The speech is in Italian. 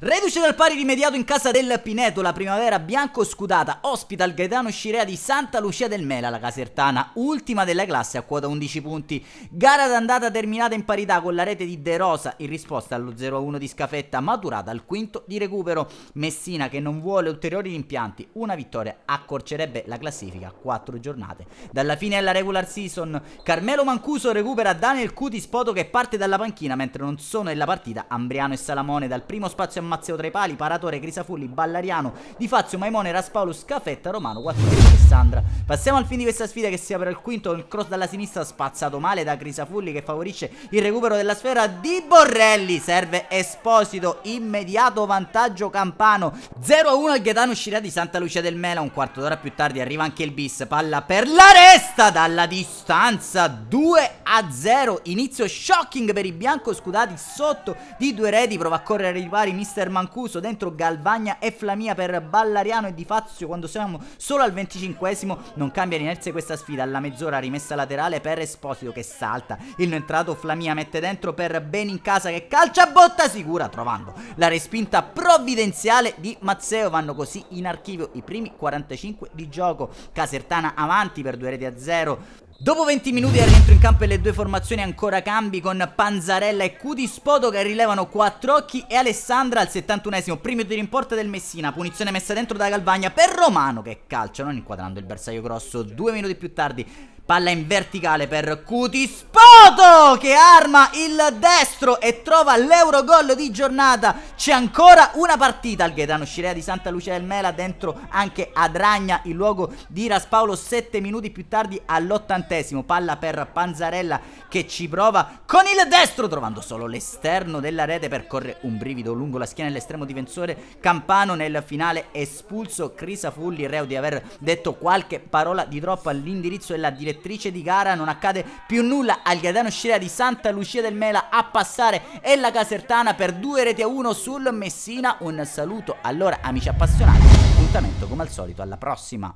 Reduce dal pari rimediato in casa del Pineto, la primavera bianco scudata ospita il Gaetano Scirea di Santa Lucia del Mela, la casertana ultima della classe a quota 11 punti. Gara d'andata terminata in parità con la rete di De Rosa in risposta allo 0-1 di Scafetta maturata al quinto di recupero. Messina che non vuole ulteriori rimpianti, una vittoria accorcerebbe la classifica a 4 giornate. Dalla fine alla regular season Carmelo Mancuso recupera Daniel Cuti Poto che parte dalla panchina mentre non sono nella partita Ambriano e Salamone dal primo spazio a Mazzeo tra i pali, Paratore, Crisafulli, Ballariano, Di Fazio, Maimone, Raspaolo, Scafetta, Romano, Quattrini, Alessandra. Passiamo al fine di questa sfida che si apre il quinto, il cross dalla sinistra spazzato male da Crisafulli che favorisce il recupero della sfera di Borrelli, serve Esposito, immediato vantaggio Campano, 0-1 il Ghetano uscirà di Santa Lucia del Mela, un quarto d'ora più tardi arriva anche il bis, palla per la resta dalla distanza, 2 a 0 inizio shocking per i scudati sotto di due reti prova a correre i pari mister Mancuso dentro Galvagna e Flamia per Ballariano e Di Fazio quando siamo solo al 25esimo non cambia l'inerzia questa sfida alla mezz'ora rimessa laterale per Esposito che salta il non entrato Flamia mette dentro per Benincasa che calcia a botta sicura trovando la respinta provvidenziale di Mazzeo vanno così in archivio i primi 45 di gioco Casertana avanti per due reti a 0 Dopo 20 minuti al rientro in campo e le due formazioni ancora cambi con Panzarella e Cudispodo che rilevano quattro occhi e Alessandra al 71esimo primo tiro in porta del Messina, punizione messa dentro da Galvagna per Romano che calcia non inquadrando il bersaglio grosso, due minuti più tardi Palla in verticale per Cutispoto che arma il destro e trova l'Eurogol di giornata. C'è ancora una partita al Gaetano Scirea di Santa Lucia del Mela dentro anche Adragna, il luogo di Raspaolo 7 minuti più tardi all'81 ottantesimo, palla per Panzarella che ci prova con il destro trovando solo l'esterno della rete, percorre un brivido lungo la schiena dell'estremo difensore Campano nel finale espulso Crisafulli, reo di aver detto qualche parola di troppo all'indirizzo della direttrice di gara, non accade più nulla al Gaetano Scirea di Santa Lucia del Mela a passare e la Casertana per due reti a uno sul Messina, un saluto allora amici appassionati, appuntamento come al solito alla prossima.